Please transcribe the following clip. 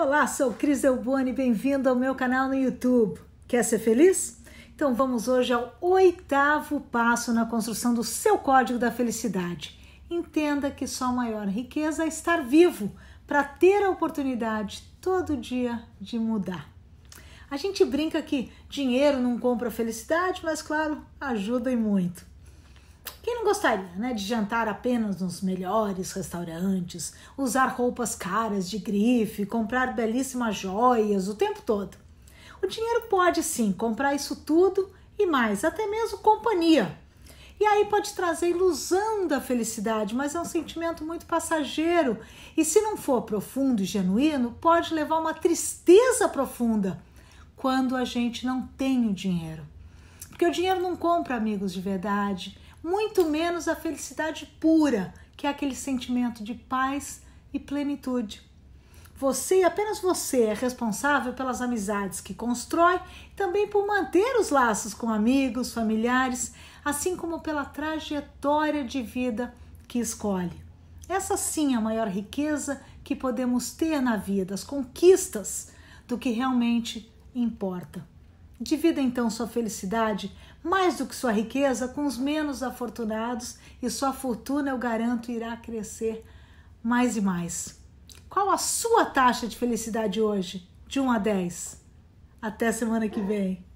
Olá, sou Cris Delboni, bem-vindo ao meu canal no YouTube. Quer ser feliz? Então vamos hoje ao oitavo passo na construção do seu código da felicidade. Entenda que sua maior riqueza é estar vivo para ter a oportunidade todo dia de mudar. A gente brinca que dinheiro não compra felicidade, mas claro, ajuda e muito. Quem não gostaria, né, de jantar apenas nos melhores restaurantes, usar roupas caras de grife, comprar belíssimas joias o tempo todo? O dinheiro pode sim comprar isso tudo e mais, até mesmo companhia. E aí pode trazer ilusão da felicidade, mas é um sentimento muito passageiro. E se não for profundo e genuíno, pode levar a uma tristeza profunda quando a gente não tem o dinheiro. Porque o dinheiro não compra amigos de verdade, muito menos a felicidade pura, que é aquele sentimento de paz e plenitude. Você, apenas você, é responsável pelas amizades que constrói, também por manter os laços com amigos, familiares, assim como pela trajetória de vida que escolhe. Essa sim é a maior riqueza que podemos ter na vida, as conquistas do que realmente importa. Divida então sua felicidade, mais do que sua riqueza, com os menos afortunados e sua fortuna, eu garanto, irá crescer mais e mais. Qual a sua taxa de felicidade hoje? De 1 a 10. Até semana que vem.